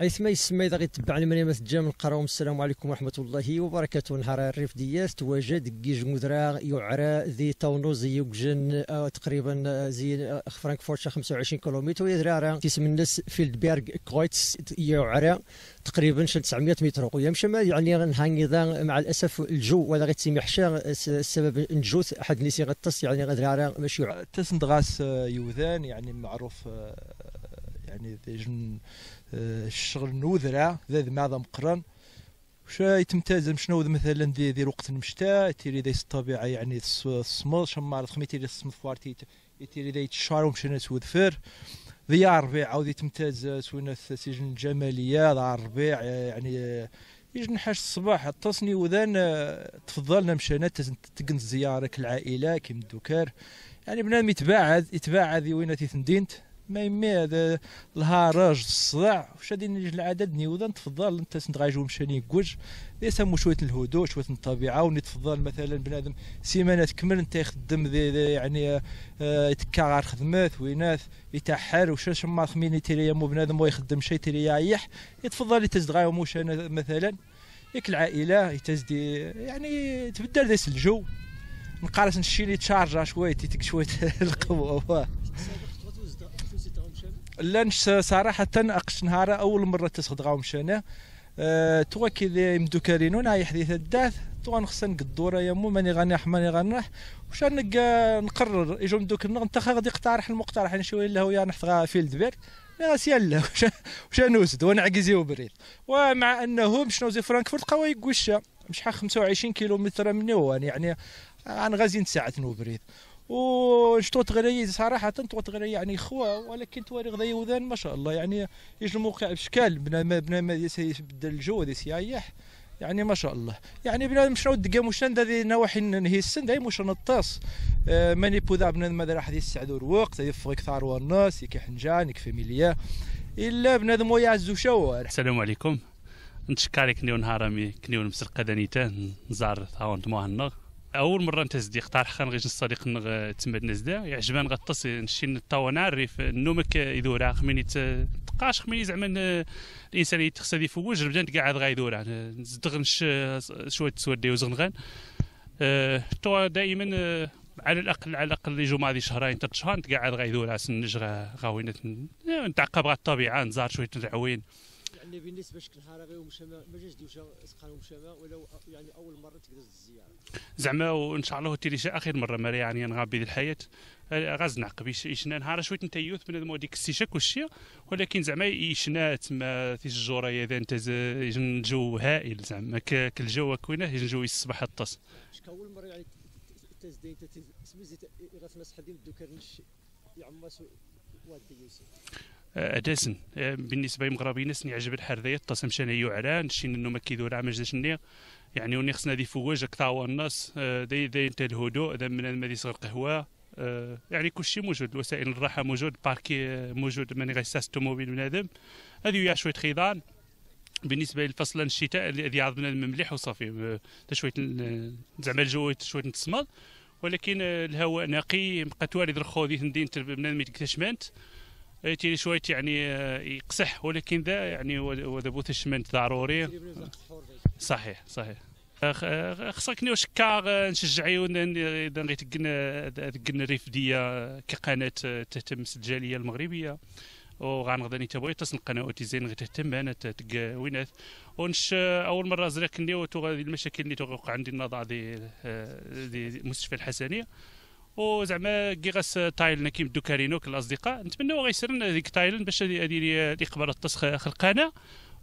ايث ما يسمى اذا غيتبع المريم تجام القراوم السلام عليكم ورحمه الله وبركاته نهار الريف دياس تواجد كيج مدرا يعرى ذي تونوز يوجن آه، تقريبا آه، زي آه، فرانكفورت 25 كيلومتر ويدرا تسمى الناس فيلدبيرغ كويتس يعرى تقريبا 900 متر ويمشي يعني غنهاني مع الاسف الجو ولا غيتسمي حشا السبب نجوث حد نسي غتص يعني غدرا ماشي تسند غاس يوذان يعني معروف يعني جن آه، الشغل نوذرع ذا معظم قرن وشا يتمتاز شنو مثلا دي دير وقت المشتاء تيري ذي الطبيعه يعني شما شمار خمي تيري الصمت فوار تيري ذي الشعر ومشينا وذفر ذي الربيع عاود يتمتاز سوينا سجن الجماليه ذا الربيع آه، يعني آه، يجي نحاش الصباح التصني وذان تفضلنا مشينا تقن زيارك العائله كيما الدكار يعني بنادم يتباعد يتباعد وين تيثندينت ما يمي هذا الهرج الصداع واش غادي نجي العدد نيوضا نتفضل انت سنت غايجو مشى نيكوج يسمو إيه، شويه الهدوء شويه الطبيعه ونتفضل مثلا بنادم سيمانه تكمل انت يخدم دي دي يعني اه يتكا غير خدمات ويناث يتحر وش ما خميني تيريا مو بنادم ويخدم شي تيريا يح يتفضل إيه، يتزد غايو موش مثلا ياك العائله يتزدي يعني تبدل ذا الجو نقارس نشيلي تشارجا شويه تيتك شويه القوه لانش صراحه اقش نهار اول مره تصدقاو مشانا أه توا كي يمدو كارينون هاي حديث الداث توا نخسن قدورة يا مو ماني غنيح ماني وشان واش نقرر يجو مدوك انت غادي يقترح المقترح انا يعني شويه لا هو يا غا فيلد باك لا سيالا نوزد نوسد ونعكزي وبريد ومع انه مش نوزي فرانكفورت قوي قوشة مش حق 25 كيلو متر مني يعني, يعني انا غازي نساعد نوبريد وشتوت غري صراحة توت غري يعني خوا ولكن تواري غذايا وذان ما شاء الله يعني يجي الموقع بشكال بنا ما بنا ما يبدل الجو هذا سيايح يعني ما شاء الله يعني بنا شنو نعود دقا مش هذه نواحي هي السن هي مش نطاس آه، ماني بوذا بنا ماذا راح ذي الوقت وقت هذه فغيك ثار الناس حنجان يكي فاميليا الا بنادم ويعزو شوار السلام عليكم نتشكرك نيون هارمي كنيون مسرقه دانيتان نزار ثاون تماهنا اول مره زدي اختار خان غير الصديق تما نزدا يعجبان غطس نشي نطاونا الريف نومك يدور خميني تقاش خميني زعما الانسان يتخسى دي فوج بدا قاعد غايدورا نزدغ شويه تسودي وزغنغان أه تو دائما آه، على الاقل على الاقل جو ماضي شهرين ثلاث شهور قاعد يدور سنج غاوينة نتعقب غا الطبيعه نزار شويه العوين يعني بالنسبه لشكل حراري ومشامه ما جاش دوشه سقان ومشامه ولا يعني اول مره تقدز الزياره زعما وان شاء الله تيريش اخر مره مالي يعني نغبي الحياه غاز نعقب يشنا نهار شويه انت يوث هذا ديك السيشه كلشي ولكن زعما يشنا تما في الجوره اذا انت جو هائل زعما كالجو كوينه الجو الصباح الطاس شكون اول مره يعني تاز تسمي زيت غتمسح ديال الدكان يعمر وادي يوسف اداسن آه، آه، بالنسبه للمغربيين سني عجب الحر ديال الطاسم شان يعران شين انه ما كيدور عام جداش يعني وني خصنا دي فواج كثاو الناس آه، داي داي انت الهدوء ذا من ما يصغر قهوه يعني كل شيء موجود وسائل الراحه موجود باركي موجود ماني ساس الطوموبيل بنادم هذه ويا شويه خيضان بالنسبه للفصل الشتاء اللي عظمنا مليح وصافي شويه زعما الجو شويه نتصمد ولكن الهواء نقي بقى توالد رخو ذي تندين بنادم يتكتشمانت تيري شويه يعني آه، يقصح ولكن ذا يعني وذا بوث الشمنت ضروري صحيح صحيح خصك وشكا نشجعي اذا غيتقن تقن ديا كقناه تهتم الجاليه المغربيه نتا بغيت تصل القنوات زين تهتم انا تك وينات ونش اول مره زرق نيوت المشاكل اللي توقع عندي النضع دي, آه، دي مستشفى الحسنيه وزعما كي غاس تايلنا كيما دوكارينوك الاصدقاء نتمنوا غيسر ديك هذيك تايلن باش هذه يقبل التسخ خلقانا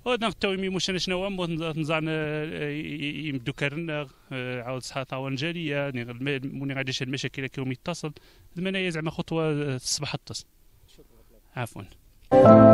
ودنا تويمي مي انا شنو مو نزعنا آه، يمدو كارن آه، عاود صحه طاون جاليه موني غاديش المشاكل كيوم يتصل زعما زعما خطوه آه، الصباح التصل عفوا